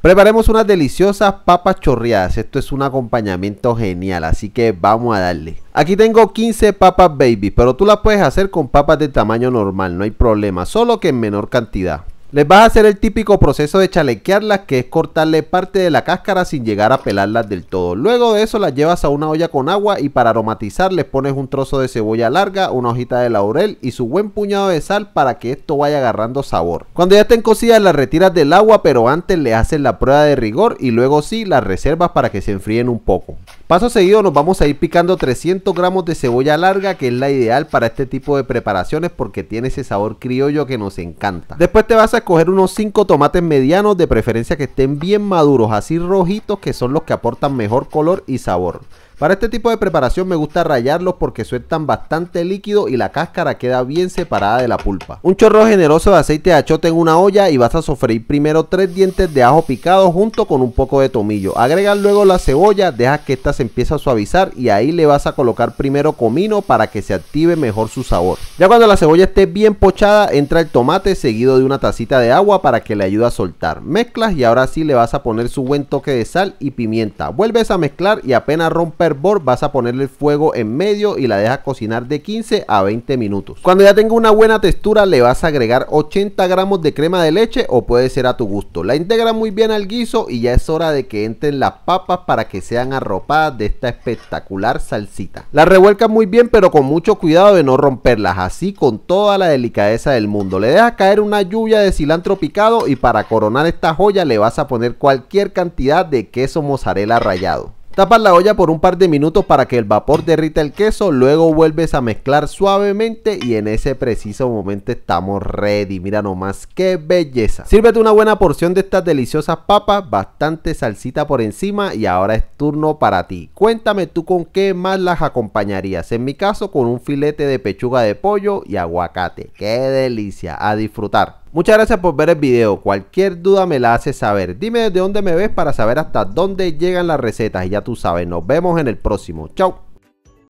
Preparemos unas deliciosas papas chorreadas. Esto es un acompañamiento genial, así que vamos a darle. Aquí tengo 15 papas baby, pero tú las puedes hacer con papas de tamaño normal, no hay problema, solo que en menor cantidad. Les vas a hacer el típico proceso de chalequearlas, que es cortarle parte de la cáscara sin llegar a pelarlas del todo. Luego de eso las llevas a una olla con agua y para aromatizar les pones un trozo de cebolla larga, una hojita de laurel y su buen puñado de sal para que esto vaya agarrando sabor. Cuando ya estén cocidas las retiras del agua, pero antes le haces la prueba de rigor y luego sí las reservas para que se enfríen un poco. Paso seguido nos vamos a ir picando 300 gramos de cebolla larga, que es la ideal para este tipo de preparaciones porque tiene ese sabor criollo que nos encanta. Después te vas a coger unos 5 tomates medianos, de preferencia que estén bien maduros, así rojitos, que son los que aportan mejor color y sabor. Para este tipo de preparación me gusta rayarlos porque sueltan bastante líquido y la cáscara queda bien separada de la pulpa. Un chorro generoso de aceite de achote en una olla y vas a sofreír primero tres dientes de ajo picado junto con un poco de tomillo. agrega luego la cebolla, dejas que ésta se empiece a suavizar y ahí le vas a colocar primero comino para que se active mejor su sabor. Ya cuando la cebolla esté bien pochada, entra el tomate seguido de una tacita de agua para que le ayude a soltar. Mezclas y ahora sí le vas a poner su buen toque de sal y pimienta. Vuelves a mezclar y apenas rompe vas a ponerle el fuego en medio y la dejas cocinar de 15 a 20 minutos. Cuando ya tenga una buena textura le vas a agregar 80 gramos de crema de leche o puede ser a tu gusto. La integra muy bien al guiso y ya es hora de que entren las papas para que sean arropadas de esta espectacular salsita. la revuelca muy bien pero con mucho cuidado de no romperlas, así con toda la delicadeza del mundo. Le dejas caer una lluvia de cilantro picado y para coronar esta joya le vas a poner cualquier cantidad de queso mozzarella rallado. Tapas la olla por un par de minutos para que el vapor derrita el queso, luego vuelves a mezclar suavemente y en ese preciso momento estamos ready. Mira nomás qué belleza. Sírvete una buena porción de estas deliciosas papas, bastante salsita por encima y ahora es turno para ti. Cuéntame tú con qué más las acompañarías. En mi caso con un filete de pechuga de pollo y aguacate. ¡Qué delicia! A disfrutar. Muchas gracias por ver el video, cualquier duda me la hace saber. Dime desde dónde me ves para saber hasta dónde llegan las recetas y ya tú sabes, nos vemos en el próximo. Chao.